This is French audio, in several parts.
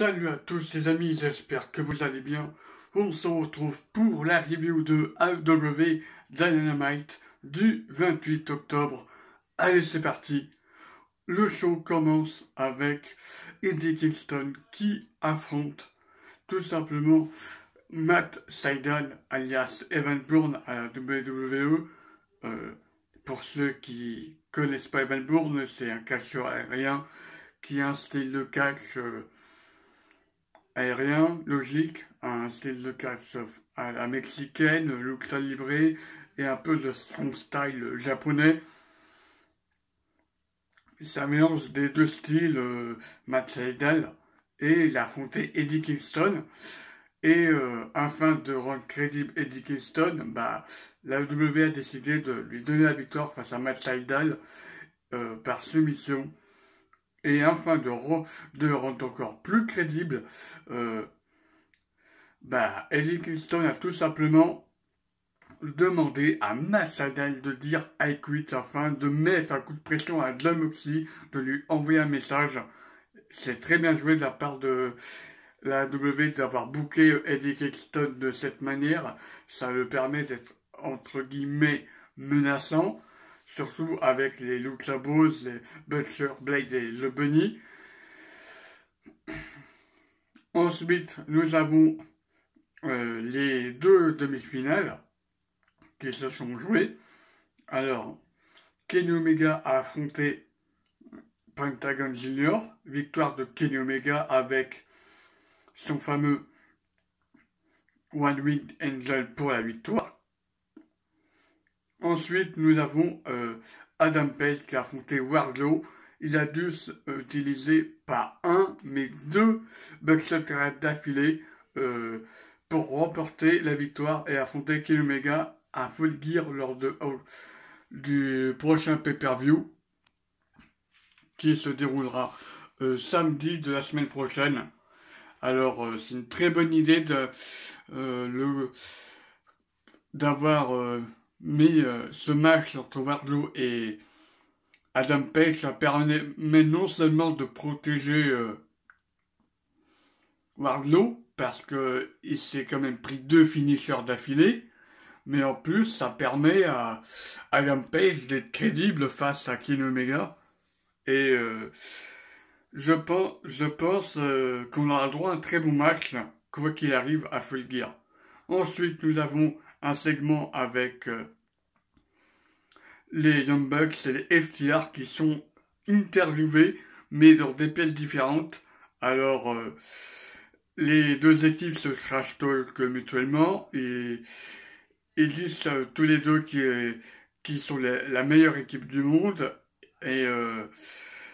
Salut à tous les amis, j'espère que vous allez bien. On se retrouve pour la review de AEW Dynamite du 28 octobre. Allez, c'est parti. Le show commence avec Eddie Kingston qui affronte tout simplement Matt Saidan alias Evan Bourne à la WWE. Euh, pour ceux qui connaissent pas Evan Bourne, c'est un catcheur aérien qui installe le catch. Euh, aérien, logique, un style de catch à la mexicaine, euh, look et un peu de strong style japonais. Ça mélange des deux styles, euh, Matt Seidel et la Eddie Kingston. Et euh, afin de rendre crédible Eddie Kingston, bah, la WWE a décidé de lui donner la victoire face à Matt Seidel par soumission et enfin, de, de rendre encore plus crédible, euh, bah, Eddie Kingston a tout simplement demandé à Massadal de dire I quit afin de mettre un coup de pression à Damoxy de lui envoyer un message. C'est très bien joué de la part de la W d'avoir booké Eddie Kingston de cette manière. Ça le permet d'être entre guillemets menaçant surtout avec les Luke Labos, les Butcher, Blade et le Bunny. Ensuite, nous avons euh, les deux demi-finales qui se sont jouées. Alors, Kenny Omega a affronté Pentagon Junior, victoire de Kenny Omega avec son fameux One Wing Angel pour la victoire. Ensuite, nous avons euh, Adam Page qui a affronté Wardlow. Il a dû euh, utiliser pas un, mais deux Buckshot d'affilée euh, pour remporter la victoire et affronter Killemega Omega à Full Gear lors de, oh, du prochain pay-per-view qui se déroulera samedi de la semaine prochaine. Alors, c'est une très bonne idée de le d'avoir mais euh, ce match entre Wardlow et Adam Page, ça permet mais non seulement de protéger euh, Wardlow, parce qu'il s'est quand même pris deux finishers d'affilée, mais en plus, ça permet à Adam Page d'être crédible face à Kino Omega. Et euh, je pense, je pense qu'on aura droit à un très bon match, quoi qu'il arrive, à Full Gear. Ensuite, nous avons un segment avec euh, les Young Bucks et les FTR qui sont interviewés, mais dans des pièces différentes. Alors, euh, les deux équipes se crash talk mutuellement et ils disent euh, tous les deux qu'ils sont la meilleure équipe du monde. Et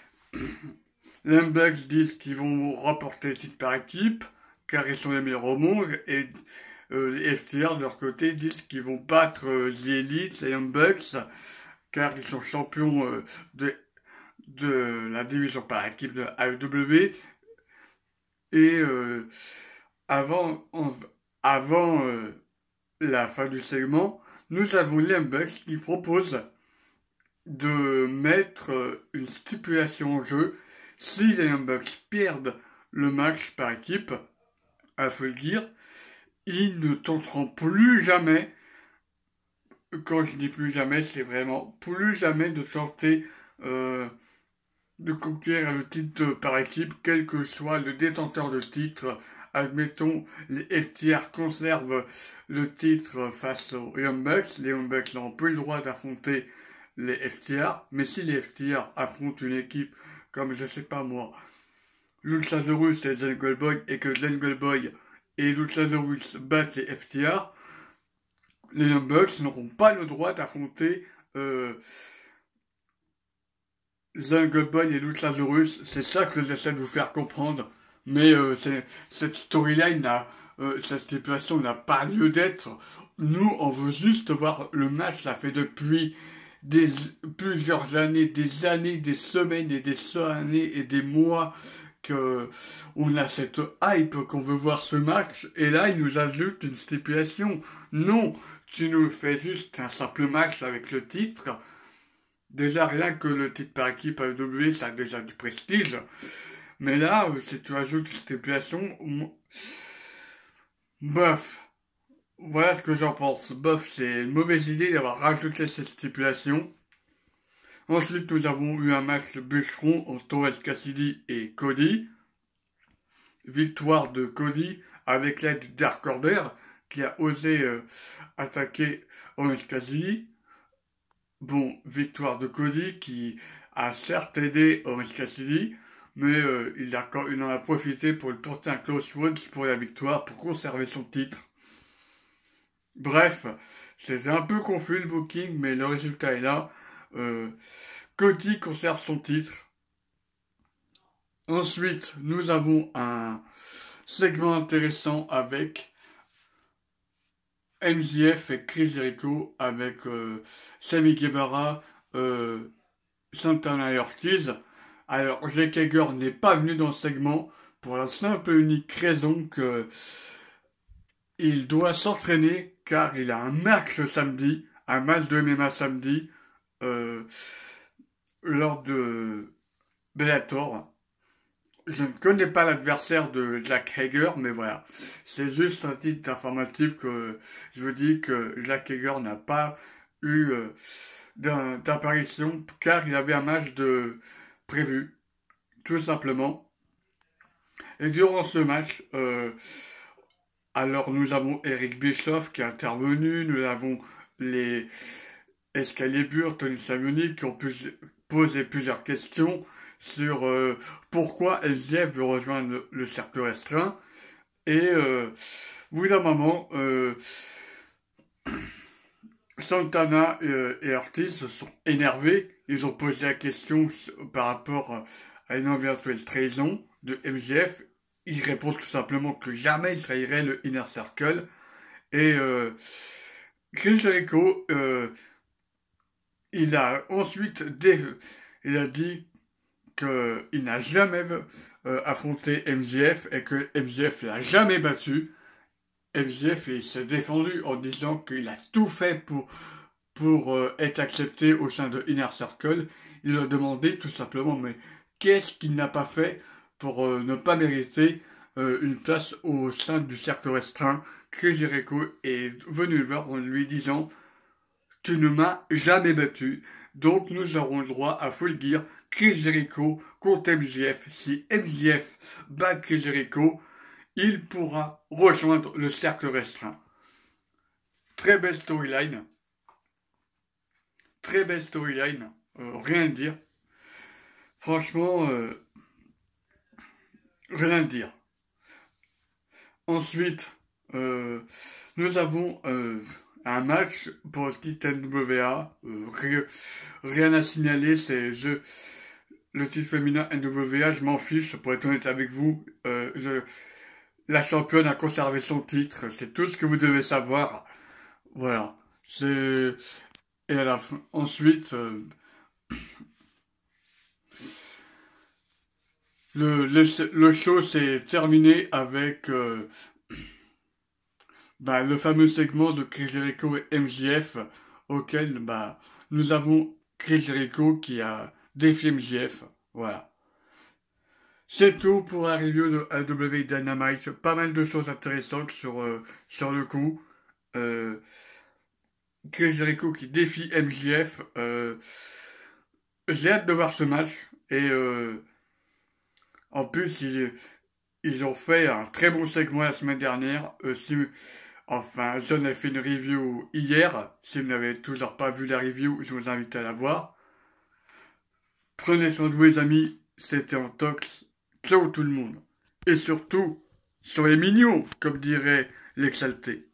les Young Bucks disent qu'ils vont remporter titre par équipe car ils sont les meilleurs au monde et les euh, FTR de leur côté disent qu'ils vont battre euh, The Elite, les Bucks, car ils sont champions euh, de, la division par équipe de AEW. Et avant, la fin du segment, nous avons les Bucks qui propose de mettre une stipulation en jeu si les Bucks perdent le match par équipe à Full Gear, ils ne tenteront plus jamais, quand je dis plus jamais, c'est vraiment plus jamais de tenter euh, de conquérir le titre par équipe, quel que soit le détenteur de titre. Admettons, les FTR conservent le titre face aux Young Bucks. Les Young n'ont plus le droit d'affronter les FTR. Mais si les FTR affrontent une équipe comme, je ne sais pas moi, Zorus et Zen et que Jungle Boy et Luchasaurus bat les FTR, les Young n'auront pas le droit d'affronter euh, Boy et Luchasaurus. C'est ça que j'essaie de vous faire comprendre. Mais euh, cette storyline, euh, cette situation n'a pas lieu d'être. Nous, on veut juste voir le match. Ça fait depuis des, plusieurs années, des années, des semaines et des années et des mois on a cette hype qu'on veut voir ce match, et là, il nous ajoute une stipulation. Non, tu nous fais juste un simple match avec le titre. Déjà, rien que le titre par équipe à W, ça a déjà du prestige. Mais là, euh, si tu ajoutes une stipulation, bof. Voilà ce que j'en pense. Bof, c'est une mauvaise idée d'avoir rajouté cette stipulation. Ensuite, nous avons eu un match bûcheron entre Owens Cassidy et Cody. Victoire de Cody avec l'aide Dark Corbert qui a osé euh, attaquer Owens Cassidy. Bon, victoire de Cody qui a certes aidé Owens Cassidy, mais euh, il, a, en a profité pour le porter un close watch pour la victoire, pour conserver son titre. Bref, c'était un peu confus le booking, mais le résultat est là. Euh, Cody conserve son titre. Ensuite, nous avons un segment intéressant avec MZF et Chris Jericho, avec euh, Sammy Guevara, euh, Santana et Ortiz. Alors, Jake Hager n'est pas venu dans le segment pour la simple et unique raison que il doit s'entraîner car il a un match le samedi, un match de MMA samedi euh, lors de Bellator. Je ne connais pas l'adversaire de Jack Hager, mais voilà. C'est juste un titre informatif que je vous dis que Jack Hager n'a pas eu euh, d'apparition car il avait un match de prévu, tout simplement. Et durant ce match, euh, alors nous avons Eric Bischoff qui est intervenu, nous avons les Escalibur, Tony Samuni qui ont posé plusieurs questions sur euh, pourquoi MJF veut rejoindre le, cercle restreint. Et oui, la maman, Santana euh, et, Artis se sont énervés. Ils ont posé la question par rapport à une éventuelle trahison de MGF. Ils répondent tout simplement que jamais ils trahiraient le Inner Circle. Et Chris euh, Jericho il a ensuite dit qu'il n'a jamais euh, affronté MJF et que MJF l'a jamais battu. MJF s'est défendu en disant qu'il a tout fait pour, euh, être accepté au sein de Inner Circle. Il a demandé tout simplement mais qu'est-ce qu'il n'a pas fait pour euh, ne pas mériter une place au sein du cercle restreint que Jericho est venu voir en lui disant tu ne m'as jamais battu. Donc nous aurons le droit à Full Gear, Chris Jericho contre MJF. Si MJF bat Chris Jericho, il pourra rejoindre le cercle restreint. Très belle storyline. Très belle storyline. Euh, rien à dire. Franchement, euh, rien à dire. Ensuite, euh, nous avons un match pour le titre NWA. rien à signaler, c'est le titre féminin NWA, je m'en fiche, pour être honnête avec vous. Euh, la championne a conservé son titre, c'est tout ce que vous devez savoir. Voilà. C'est. Et à la fin, ensuite, euh, le, le, le, show s'est terminé avec euh, bah, le fameux segment de Chris Jericho et MJF auquel bah, nous avons Chris Jericho qui a défié MJF. Voilà. C'est tout pour la review de AW Dynamite. Pas mal de choses intéressantes sur, euh, sur le coup. Euh, Chris Jericho qui défie MJF. Euh, j'ai hâte de voir ce match. Et en plus, ils, ils, ont fait un très bon segment la semaine dernière. si, Enfin, j'en ai fait une review hier. Si vous n'avez toujours pas vu la review, je vous invite à la voir. Prenez soin de vous les amis, c'était en tox. Ciao tout le monde. Et surtout, soyez mignons, comme dirait l'exalté.